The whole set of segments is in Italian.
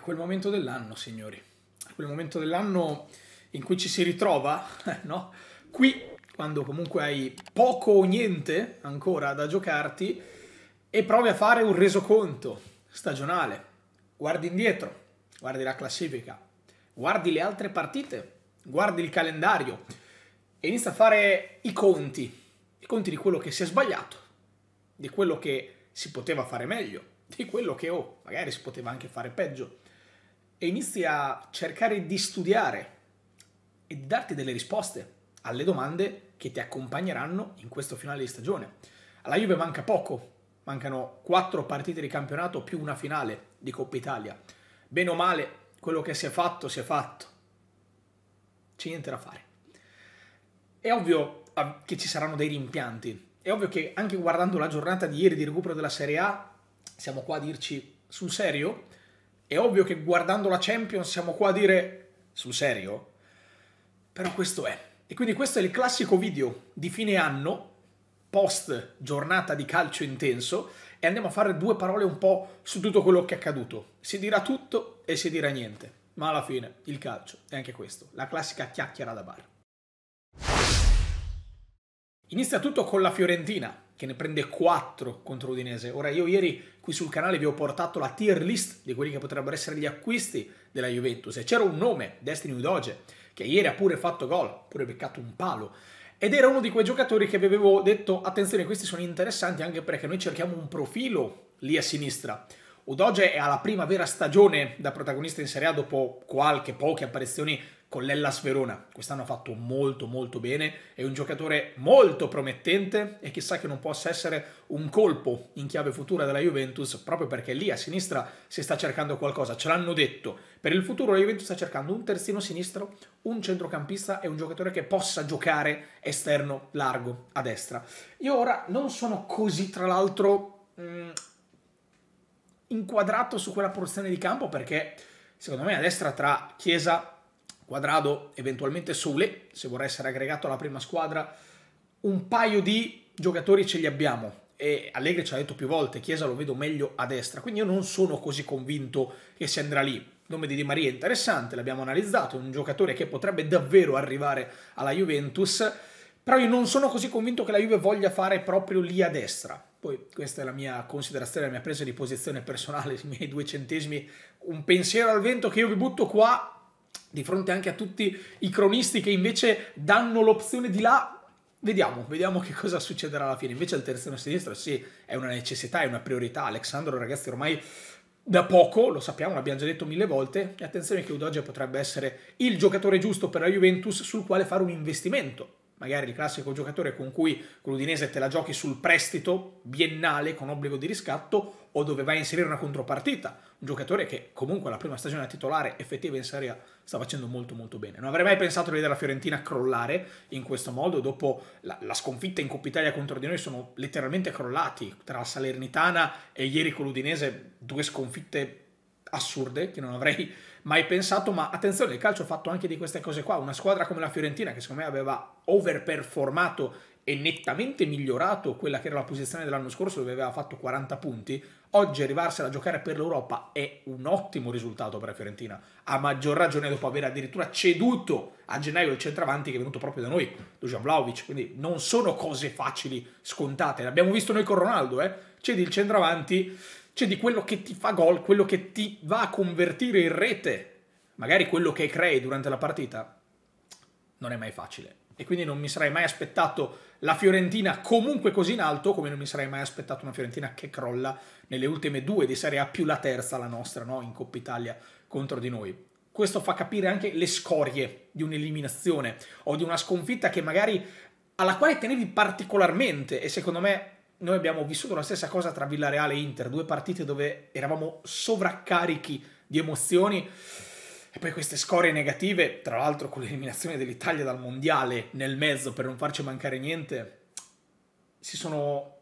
è quel momento dell'anno, signori. È quel momento dell'anno in cui ci si ritrova, no? Qui, quando comunque hai poco o niente ancora da giocarti e provi a fare un resoconto stagionale. Guardi indietro, guardi la classifica, guardi le altre partite, guardi il calendario e inizia a fare i conti, i conti di quello che si è sbagliato, di quello che si poteva fare meglio, di quello che, oh, magari si poteva anche fare peggio e inizi a cercare di studiare e di darti delle risposte alle domande che ti accompagneranno in questo finale di stagione. Alla Juve manca poco, mancano 4 partite di campionato più una finale di Coppa Italia. Bene o male, quello che si è fatto, si è fatto. C'è niente da fare. È ovvio che ci saranno dei rimpianti. È ovvio che anche guardando la giornata di ieri di recupero della Serie A, siamo qua a dirci sul serio? È ovvio che guardando la Champions siamo qua a dire sul serio? Però questo è. E quindi questo è il classico video di fine anno, post giornata di calcio intenso, e andiamo a fare due parole un po' su tutto quello che è accaduto. Si dirà tutto e si dirà niente, ma alla fine il calcio è anche questo, la classica chiacchiera da bar. Inizia tutto con la Fiorentina, che ne prende 4 contro Udinese. Ora io ieri qui sul canale vi ho portato la tier list di quelli che potrebbero essere gli acquisti della Juventus e c'era un nome, Destiny Udoge, che ieri ha pure fatto gol, pure beccato un palo. Ed era uno di quei giocatori che vi avevo detto, attenzione, questi sono interessanti anche perché noi cerchiamo un profilo lì a sinistra. Udoge è alla prima vera stagione da protagonista in Serie A dopo qualche poche apparizioni con l'Ellas Verona. Quest'anno ha fatto molto molto bene, è un giocatore molto promettente e chissà che non possa essere un colpo in chiave futura della Juventus proprio perché lì a sinistra si sta cercando qualcosa, ce l'hanno detto. Per il futuro la Juventus sta cercando un terzino sinistro, un centrocampista e un giocatore che possa giocare esterno largo a destra. Io ora non sono così tra l'altro mm, inquadrato su quella porzione di campo perché secondo me a destra tra Chiesa Quadrado, eventualmente Sule, se vorrà essere aggregato alla prima squadra, un paio di giocatori ce li abbiamo e Allegri ci ha detto più volte, Chiesa lo vedo meglio a destra, quindi io non sono così convinto che si andrà lì. Il nome di Di Maria è interessante, l'abbiamo analizzato, è un giocatore che potrebbe davvero arrivare alla Juventus, però io non sono così convinto che la Juve voglia fare proprio lì a destra. Poi questa è la mia considerazione, la mia presa di posizione personale, i miei due centesimi, un pensiero al vento che io vi butto qua di fronte anche a tutti i cronisti che invece danno l'opzione di là, Vediamo, vediamo che cosa succederà alla fine. Invece il terzino sinistro sì, è una necessità, è una priorità. Alexandro, ragazzi, ormai da poco, lo sappiamo, l'abbiamo già detto mille volte, e attenzione che Udoge potrebbe essere il giocatore giusto per la Juventus sul quale fare un investimento magari il classico giocatore con cui l'Udinese te la giochi sul prestito biennale con obbligo di riscatto o dove vai a inserire una contropartita, un giocatore che comunque la prima stagione da titolare effettiva in Serie A sta facendo molto molto bene. Non avrei mai pensato di vedere la Fiorentina crollare in questo modo, dopo la, la sconfitta in Coppa Italia contro di noi sono letteralmente crollati, tra la Salernitana e ieri con l'Udinese due sconfitte assurde che non avrei mai pensato, ma attenzione, il calcio ha fatto anche di queste cose qua. Una squadra come la Fiorentina, che secondo me aveva overperformato e nettamente migliorato quella che era la posizione dell'anno scorso dove aveva fatto 40 punti, oggi arrivarsela a giocare per l'Europa è un ottimo risultato per la Fiorentina, a maggior ragione dopo aver addirittura ceduto a gennaio il centravanti che è venuto proprio da noi, Dujan Vlaovic, quindi non sono cose facili, scontate, l'abbiamo visto noi con Ronaldo, eh? cedi il centravanti cioè di quello che ti fa gol, quello che ti va a convertire in rete, magari quello che crei durante la partita, non è mai facile. E quindi non mi sarei mai aspettato la Fiorentina comunque così in alto, come non mi sarei mai aspettato una Fiorentina che crolla nelle ultime due di Serie A, più la terza, la nostra, no? in Coppa Italia contro di noi. Questo fa capire anche le scorie di un'eliminazione o di una sconfitta che magari alla quale tenevi particolarmente e secondo me noi abbiamo vissuto la stessa cosa tra Villareale e Inter, due partite dove eravamo sovraccarichi di emozioni e poi queste scorie negative, tra l'altro con l'eliminazione dell'Italia dal mondiale nel mezzo per non farci mancare niente, si sono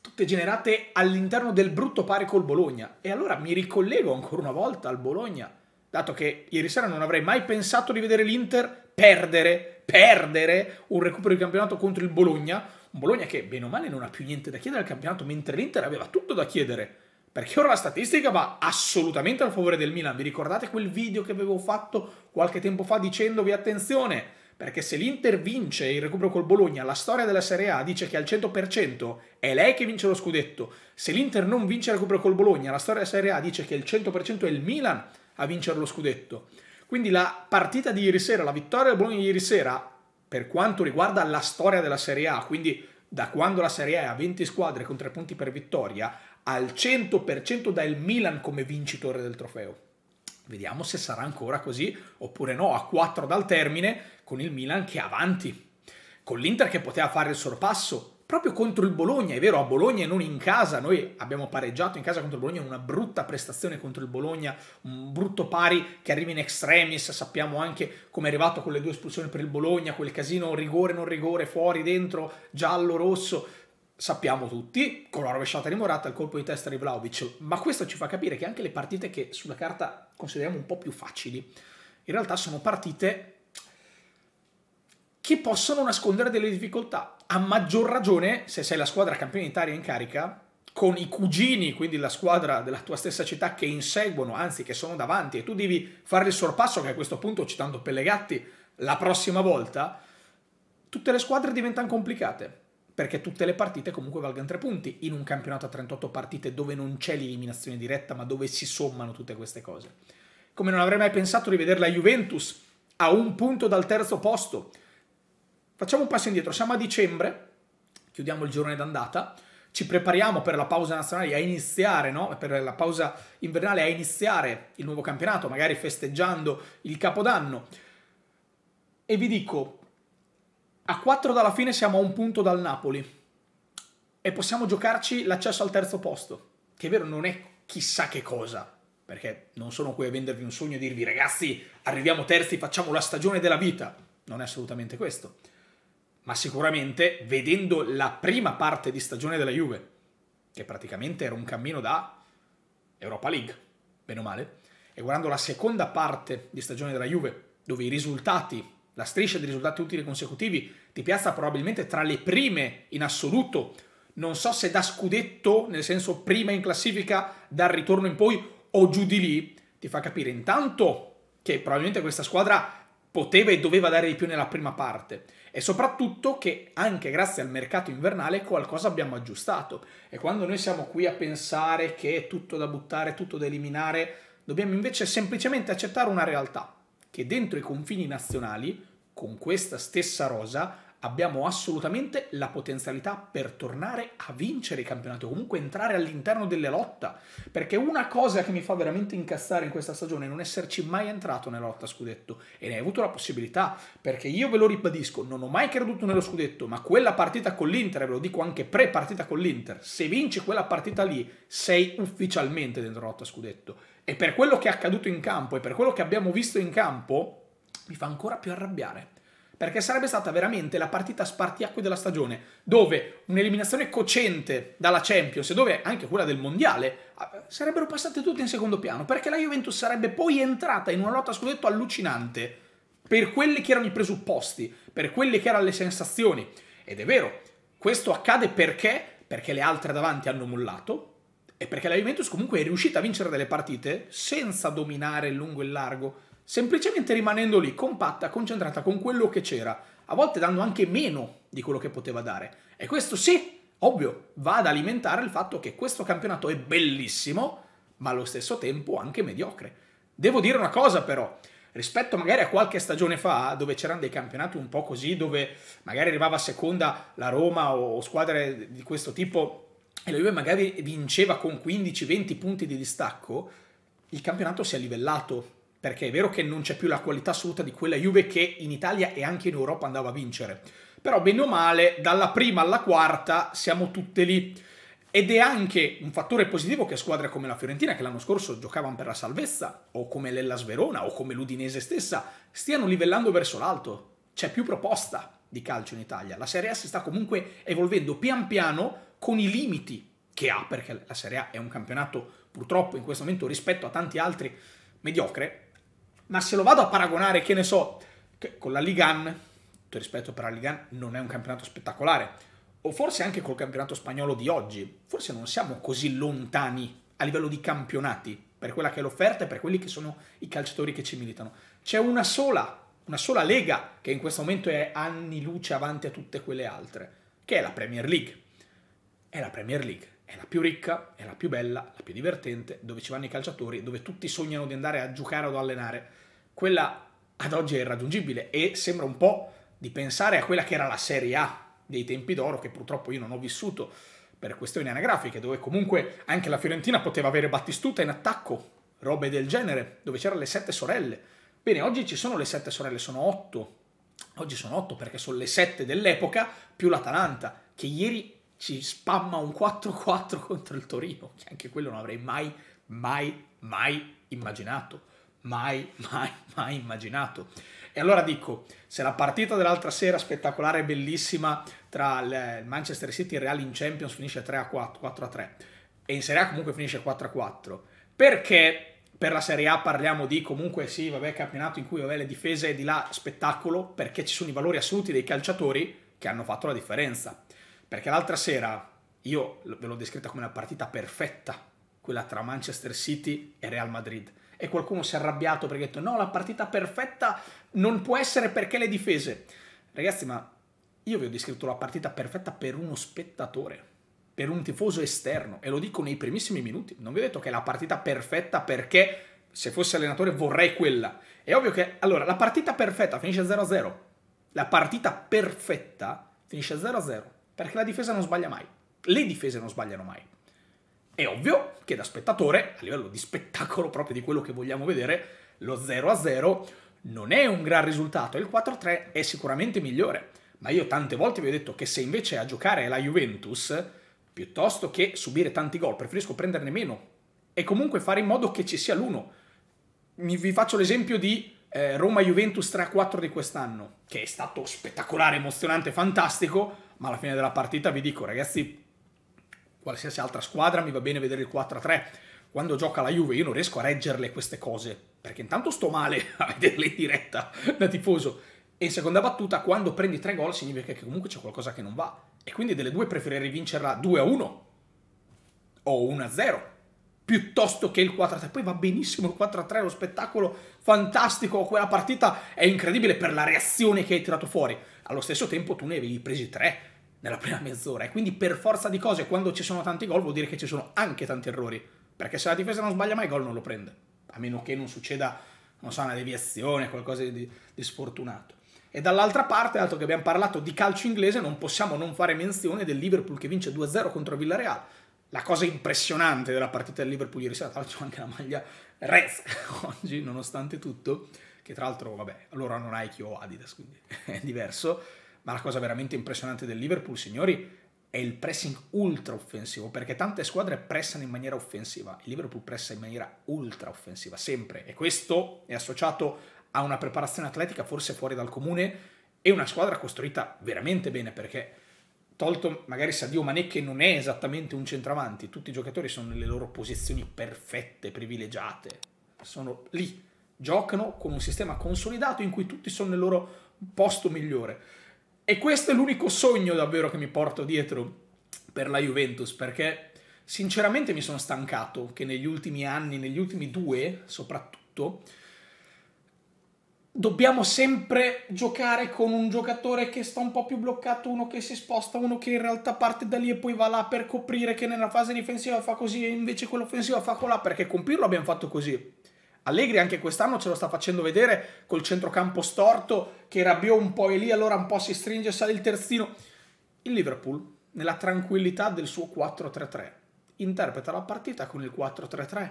tutte generate all'interno del brutto pari col Bologna. E allora mi ricollego ancora una volta al Bologna, dato che ieri sera non avrei mai pensato di vedere l'Inter perdere, perdere un recupero di campionato contro il Bologna, un Bologna che bene o male non ha più niente da chiedere al campionato, mentre l'Inter aveva tutto da chiedere. Perché ora la statistica va assolutamente al favore del Milan. Vi ricordate quel video che avevo fatto qualche tempo fa dicendovi attenzione? Perché se l'Inter vince il recupero col Bologna, la storia della Serie A dice che al 100% è lei che vince lo scudetto. Se l'Inter non vince il recupero col Bologna, la storia della Serie A dice che al 100% è il Milan a vincere lo scudetto. Quindi la partita di ieri sera, la vittoria del Bologna di ieri sera, per quanto riguarda la storia della Serie A, quindi da quando la Serie A è a 20 squadre con 3 punti per vittoria, al 100% dà il Milan come vincitore del trofeo. Vediamo se sarà ancora così oppure no, a 4 dal termine, con il Milan che è avanti, con l'Inter che poteva fare il sorpasso, proprio contro il Bologna, è vero, a Bologna e non in casa, noi abbiamo pareggiato in casa contro il Bologna, una brutta prestazione contro il Bologna, un brutto pari che arriva in extremis, sappiamo anche come è arrivato con le due espulsioni per il Bologna, quel casino rigore, non rigore, fuori, dentro, giallo, rosso, sappiamo tutti, con la rovesciata di Morata, il colpo di testa di Vlaovic, ma questo ci fa capire che anche le partite che sulla carta consideriamo un po' più facili, in realtà sono partite che possono nascondere delle difficoltà, a maggior ragione se sei la squadra campione d'Italia in carica con i cugini, quindi la squadra della tua stessa città che inseguono, anzi che sono davanti e tu devi fare il sorpasso che a questo punto, citando Pellegatti, la prossima volta, tutte le squadre diventano complicate perché tutte le partite comunque valgono tre punti in un campionato a 38 partite dove non c'è l'eliminazione diretta, ma dove si sommano tutte queste cose. Come non avrei mai pensato di vedere la Juventus a un punto dal terzo posto, Facciamo un passo indietro, siamo a dicembre, chiudiamo il girone d'andata, ci prepariamo per la pausa nazionale a iniziare, no? per la pausa invernale a iniziare il nuovo campionato, magari festeggiando il capodanno. E vi dico, a 4 dalla fine siamo a un punto dal Napoli e possiamo giocarci l'accesso al terzo posto, che è vero non è chissà che cosa, perché non sono qui a vendervi un sogno e dirvi ragazzi arriviamo terzi, facciamo la stagione della vita, non è assolutamente questo ma sicuramente vedendo la prima parte di stagione della Juve, che praticamente era un cammino da Europa League, bene o male, e guardando la seconda parte di stagione della Juve, dove i risultati, la striscia di risultati utili consecutivi, ti piazza probabilmente tra le prime in assoluto, non so se da scudetto, nel senso prima in classifica, dal ritorno in poi o giù di lì, ti fa capire intanto che probabilmente questa squadra poteva e doveva dare di più nella prima parte e soprattutto che anche grazie al mercato invernale qualcosa abbiamo aggiustato e quando noi siamo qui a pensare che è tutto da buttare, tutto da eliminare, dobbiamo invece semplicemente accettare una realtà che dentro i confini nazionali, con questa stessa rosa, abbiamo assolutamente la potenzialità per tornare a vincere il campionato, comunque entrare all'interno delle lotta, perché una cosa che mi fa veramente incassare in questa stagione è non esserci mai entrato nella lotta scudetto e ne hai avuto la possibilità, perché io ve lo ribadisco, non ho mai creduto nello scudetto, ma quella partita con l'Inter, ve lo dico anche pre partita con l'Inter, se vinci quella partita lì sei ufficialmente dentro la lotta scudetto e per quello che è accaduto in campo e per quello che abbiamo visto in campo mi fa ancora più arrabbiare perché sarebbe stata veramente la partita spartiacque della stagione, dove un'eliminazione cocente dalla Champions e dove anche quella del Mondiale ah, sarebbero passate tutte in secondo piano, perché la Juventus sarebbe poi entrata in una lotta a scudetto allucinante per quelli che erano i presupposti, per quelle che erano le sensazioni. Ed è vero, questo accade perché? Perché le altre davanti hanno mollato e perché la Juventus comunque è riuscita a vincere delle partite senza dominare il lungo e il largo, semplicemente rimanendo lì compatta, concentrata con quello che c'era, a volte dando anche meno di quello che poteva dare. E questo sì, ovvio, va ad alimentare il fatto che questo campionato è bellissimo, ma allo stesso tempo anche mediocre. Devo dire una cosa però, rispetto magari a qualche stagione fa, dove c'erano dei campionati un po' così, dove magari arrivava a seconda la Roma o squadre di questo tipo e la Juve magari vinceva con 15-20 punti di distacco, il campionato si è livellato perché è vero che non c'è più la qualità assoluta di quella Juve che in Italia e anche in Europa andava a vincere. Però bene o male, dalla prima alla quarta siamo tutte lì. Ed è anche un fattore positivo che squadre come la Fiorentina, che l'anno scorso giocavano per la salvezza, o come l'Ellas Verona, o come l'Udinese stessa, stiano livellando verso l'alto. C'è più proposta di calcio in Italia. La Serie A si sta comunque evolvendo pian piano con i limiti che ha, perché la Serie A è un campionato purtroppo in questo momento rispetto a tanti altri mediocre, ma se lo vado a paragonare, che ne so, con la Ligan, tutto rispetto per la Ligan, non è un campionato spettacolare, o forse anche col campionato spagnolo di oggi, forse non siamo così lontani a livello di campionati, per quella che è l'offerta e per quelli che sono i calciatori che ci militano. C'è una sola, una sola lega che in questo momento è anni luce avanti a tutte quelle altre, che è la Premier League. È la Premier League è la più ricca, è la più bella, la più divertente, dove ci vanno i calciatori, dove tutti sognano di andare a giocare o ad allenare. Quella ad oggi è irraggiungibile e sembra un po' di pensare a quella che era la Serie A dei tempi d'oro, che purtroppo io non ho vissuto per questioni anagrafiche, dove comunque anche la Fiorentina poteva avere Battistuta in attacco, robe del genere, dove c'erano le sette sorelle. Bene, oggi ci sono le sette sorelle, sono otto. Oggi sono otto perché sono le sette dell'epoca più l'Atalanta, che ieri ci spamma un 4-4 contro il Torino, che cioè, anche quello non avrei mai, mai, mai immaginato. Mai, mai, mai immaginato. E allora dico, se la partita dell'altra sera spettacolare e bellissima tra il Manchester City e il Real in Champions finisce 3-4, 4-3, e in Serie A comunque finisce 4-4, perché per la Serie A parliamo di comunque sì, vabbè, campionato in cui vabbè, le difese di là spettacolo, perché ci sono i valori assoluti dei calciatori che hanno fatto la differenza perché l'altra sera io ve l'ho descritta come una partita perfetta, quella tra Manchester City e Real Madrid. E qualcuno si è arrabbiato perché ha detto no, la partita perfetta non può essere perché le difese. Ragazzi, ma io vi ho descritto la partita perfetta per uno spettatore, per un tifoso esterno. E lo dico nei primissimi minuti. Non vi ho detto che è la partita perfetta perché se fossi allenatore vorrei quella. È ovvio che, allora, la partita perfetta finisce 0-0. La partita perfetta finisce 0-0 perché la difesa non sbaglia mai. Le difese non sbagliano mai. È ovvio che da spettatore, a livello di spettacolo proprio di quello che vogliamo vedere, lo 0-0 non è un gran risultato, il 4-3 è sicuramente migliore. Ma io tante volte vi ho detto che se invece a giocare è la Juventus, piuttosto che subire tanti gol, preferisco prenderne meno e comunque fare in modo che ci sia l'uno. vi faccio l'esempio di eh, Roma-Juventus 3-4 di quest'anno, che è stato spettacolare, emozionante, fantastico, ma alla fine della partita vi dico ragazzi, qualsiasi altra squadra mi va bene vedere il 4-3. Quando gioca la Juve io non riesco a reggerle queste cose, perché intanto sto male a vederle in diretta da tifoso. E in seconda battuta, quando prendi tre gol significa che comunque c'è qualcosa che non va. E quindi delle due preferirei vincerla 2-1 o 1-0 piuttosto che il 4-3. Poi va benissimo il 4-3, lo spettacolo fantastico, quella partita è incredibile per la reazione che hai tirato fuori. Allo stesso tempo tu ne avevi presi tre nella prima mezz'ora e quindi per forza di cose quando ci sono tanti gol vuol dire che ci sono anche tanti errori, perché se la difesa non sbaglia mai il gol non lo prende, a meno che non succeda, non so, una deviazione, qualcosa di, di sfortunato. E dall'altra parte, dato che abbiamo parlato di calcio inglese, non possiamo non fare menzione del Liverpool che vince 2-0 contro Villarreal la cosa impressionante della partita del Liverpool ieri sera, tra l'altro anche la maglia Rez oggi, nonostante tutto, che tra l'altro, vabbè, allora non ha Nike o Adidas, quindi è diverso, ma la cosa veramente impressionante del Liverpool, signori, è il pressing ultra offensivo, perché tante squadre pressano in maniera offensiva, il Liverpool pressa in maniera ultra offensiva, sempre, e questo è associato a una preparazione atletica forse fuori dal comune e una squadra costruita veramente bene, perché tolto magari Sadio Mané che non è esattamente un centravanti, tutti i giocatori sono nelle loro posizioni perfette, privilegiate, sono lì, giocano con un sistema consolidato in cui tutti sono nel loro posto migliore. E questo è l'unico sogno davvero che mi porto dietro per la Juventus, perché sinceramente mi sono stancato che negli ultimi anni, negli ultimi due soprattutto, dobbiamo sempre giocare con un giocatore che sta un po' più bloccato, uno che si sposta, uno che in realtà parte da lì e poi va là per coprire, che nella fase difensiva fa così e invece quell'offensiva fa colà, perché con Pirlo abbiamo fatto così. Allegri anche quest'anno ce lo sta facendo vedere col centrocampo storto, che rabbiò un po' e lì, allora un po' si stringe e sale il terzino. Il Liverpool, nella tranquillità del suo 4-3-3, interpreta la partita con il 4-3-3.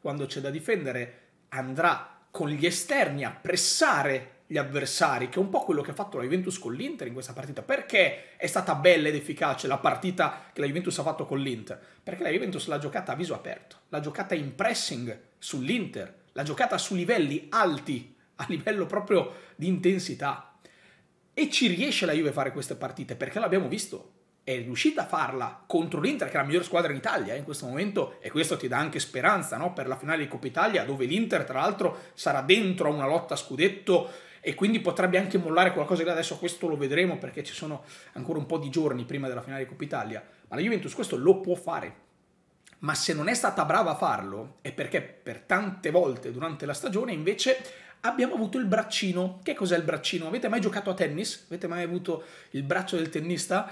Quando c'è da difendere andrà con gli esterni a pressare gli avversari, che è un po' quello che ha fatto la Juventus con l'Inter in questa partita. Perché è stata bella ed efficace la partita che la Juventus ha fatto con l'Inter? Perché la Juventus l'ha giocata a viso aperto, l'ha giocata in pressing sull'Inter, l'ha giocata su livelli alti, a livello proprio di intensità. E ci riesce la Juve a fare queste partite, perché l'abbiamo visto è riuscita a farla contro l'Inter, che è la miglior squadra in Italia eh, in questo momento, e questo ti dà anche speranza no? per la finale di Coppa Italia, dove l'Inter, tra l'altro, sarà dentro a una lotta a scudetto e quindi potrebbe anche mollare qualcosa che adesso questo lo vedremo perché ci sono ancora un po' di giorni prima della finale di Coppa Italia, ma la Juventus questo lo può fare. Ma se non è stata brava a farlo è perché per tante volte durante la stagione invece abbiamo avuto il braccino. Che cos'è il braccino? Avete mai giocato a tennis? Avete mai avuto il braccio del tennista?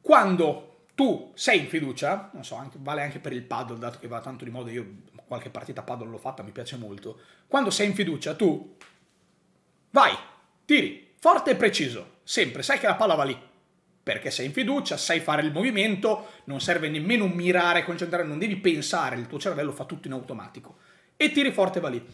Quando tu sei in fiducia, non so, anche, vale anche per il paddle, dato che va tanto di moda, io qualche partita paddle l'ho fatta, mi piace molto. Quando sei in fiducia, tu vai, tiri, forte e preciso, sempre, sai che la palla va lì. Perché sei in fiducia, sai fare il movimento, non serve nemmeno mirare, concentrare, non devi pensare, il tuo cervello fa tutto in automatico. E tiri forte e va lì.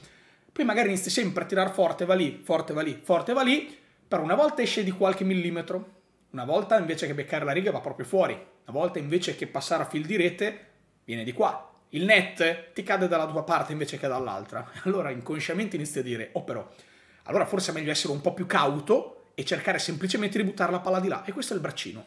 Poi magari inizi sempre a tirare forte, va lì, forte, va lì, forte, va lì, però una volta esce di qualche millimetro, una volta invece che beccare la riga va proprio fuori, una volta invece che passare a fil di rete viene di qua. Il net ti cade dalla tua parte invece che dall'altra. Allora inconsciamente inizi a dire, oh però, allora forse è meglio essere un po' più cauto e cercare semplicemente di buttare la palla di là. E questo è il braccino.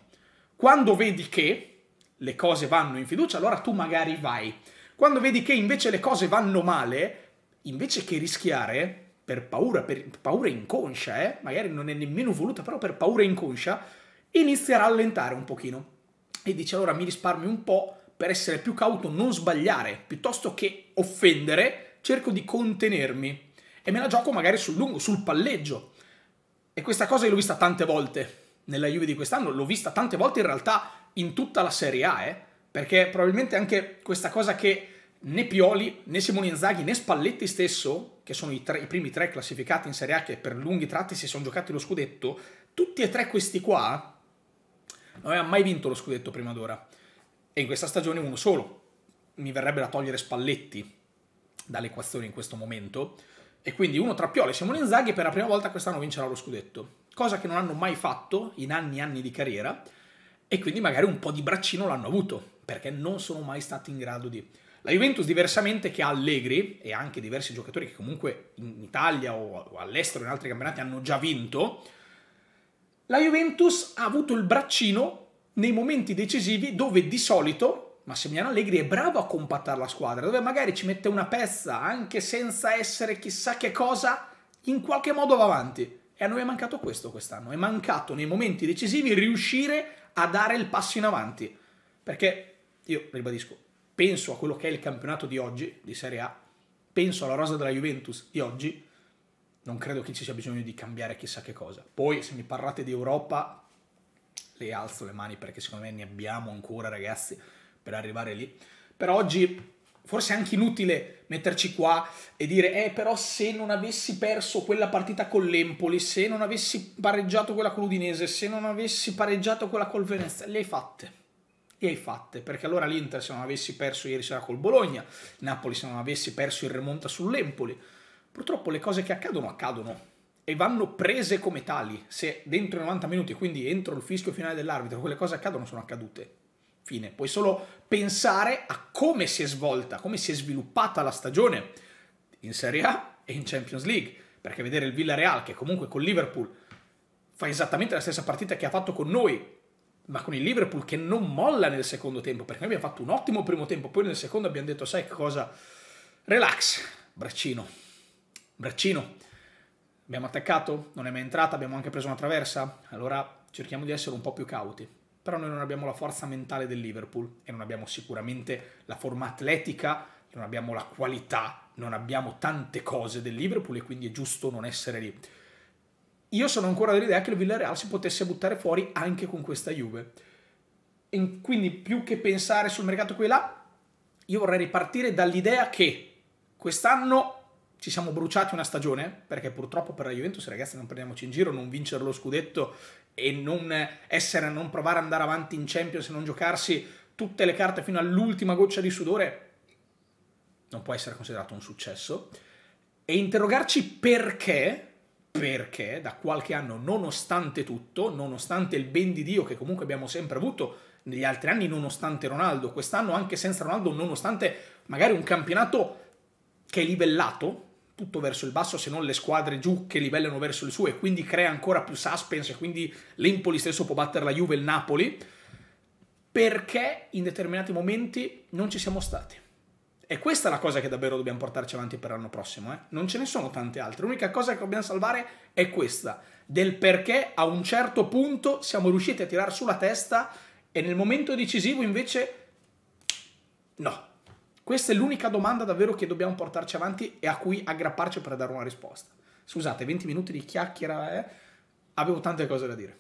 Quando vedi che le cose vanno in fiducia, allora tu magari vai. Quando vedi che invece le cose vanno male, invece che rischiare per paura, per paura inconscia, eh? magari non è nemmeno voluta, però per paura inconscia, inizia a rallentare un pochino e dice allora mi risparmio un po' per essere più cauto, non sbagliare, piuttosto che offendere, cerco di contenermi e me la gioco magari sul lungo, sul palleggio. E questa cosa io l'ho vista tante volte nella Juve di quest'anno, l'ho vista tante volte in realtà in tutta la Serie A, eh? perché probabilmente anche questa cosa che né Pioli, né Simone Inzaghi, né Spalletti stesso, che sono i, tre, i primi tre classificati in Serie A che per lunghi tratti si sono giocati lo scudetto, tutti e tre questi qua non aveva mai vinto lo scudetto prima d'ora e in questa stagione uno solo. Mi verrebbe da togliere Spalletti dall'equazione in questo momento e quindi uno tra Pioli e Simone Inzaghi per la prima volta quest'anno vincerà lo scudetto, cosa che non hanno mai fatto in anni e anni di carriera e quindi magari un po' di braccino l'hanno avuto perché non sono mai stati in grado di... La Juventus diversamente che ha Allegri e anche diversi giocatori che comunque in Italia o all'estero in altri campionati hanno già vinto, la Juventus ha avuto il braccino nei momenti decisivi dove di solito Massimiliano Allegri è bravo a compattare la squadra, dove magari ci mette una pezza anche senza essere chissà che cosa, in qualche modo va avanti. E a noi è mancato questo quest'anno, è mancato nei momenti decisivi riuscire a dare il passo in avanti. Perché io, ribadisco, penso a quello che è il campionato di oggi, di Serie A, penso alla rosa della Juventus di oggi non credo che ci sia bisogno di cambiare chissà che cosa. Poi se mi parlate di Europa, le alzo le mani perché secondo me ne abbiamo ancora ragazzi per arrivare lì. Per oggi forse è anche inutile metterci qua e dire eh però se non avessi perso quella partita con l'Empoli, se non avessi pareggiato quella con l'Udinese, se non avessi pareggiato quella col Venezia, le hai fatte. Le hai fatte, perché allora l'Inter se non avessi perso ieri sera col Bologna, Napoli se non avessi perso il remonta sull'Empoli, Purtroppo le cose che accadono accadono e vanno prese come tali. Se dentro i 90 minuti, quindi entro il fischio finale dell'arbitro, quelle cose accadono sono accadute. Fine. Puoi solo pensare a come si è svolta, come si è sviluppata la stagione in Serie A e in Champions League, perché vedere il Villarreal che comunque con Liverpool fa esattamente la stessa partita che ha fatto con noi ma con il Liverpool che non molla nel secondo tempo, perché noi abbiamo fatto un ottimo primo tempo, poi nel secondo abbiamo detto, sai che cosa? Relax, braccino, braccino. Abbiamo attaccato, non è mai entrata, abbiamo anche preso una traversa. Allora cerchiamo di essere un po' più cauti. Però noi non abbiamo la forza mentale del Liverpool e non abbiamo sicuramente la forma atletica, non abbiamo la qualità, non abbiamo tante cose del Liverpool e quindi è giusto non essere lì. Io sono ancora dell'idea che il Villarreal si potesse buttare fuori anche con questa Juve. E quindi più che pensare sul mercato qui e là, io vorrei ripartire dall'idea che quest'anno ci siamo bruciati una stagione, perché purtroppo per la Juventus, ragazzi, non prendiamoci in giro, non vincere lo scudetto e non essere, non provare ad andare avanti in Champions e non giocarsi tutte le carte fino all'ultima goccia di sudore, non può essere considerato un successo. E interrogarci perché, perché da qualche anno, nonostante tutto, nonostante il ben di Dio che comunque abbiamo sempre avuto, negli altri anni nonostante Ronaldo, quest'anno anche senza Ronaldo, nonostante magari un campionato che è livellato, tutto verso il basso se non le squadre giù che livellano verso il suo e quindi crea ancora più suspense e quindi l'Empoli stesso può battere la Juve e il Napoli perché in determinati momenti non ci siamo stati. E questa è la cosa che davvero dobbiamo portarci avanti per l'anno prossimo. Eh? Non ce ne sono tante altre. L'unica cosa che dobbiamo salvare è questa, del perché a un certo punto siamo riusciti a tirar sulla testa e nel momento decisivo invece no, questa è l'unica domanda davvero che dobbiamo portarci avanti e a cui aggrapparci per dare una risposta. Scusate, 20 minuti di chiacchiera, eh? Avevo tante cose da dire.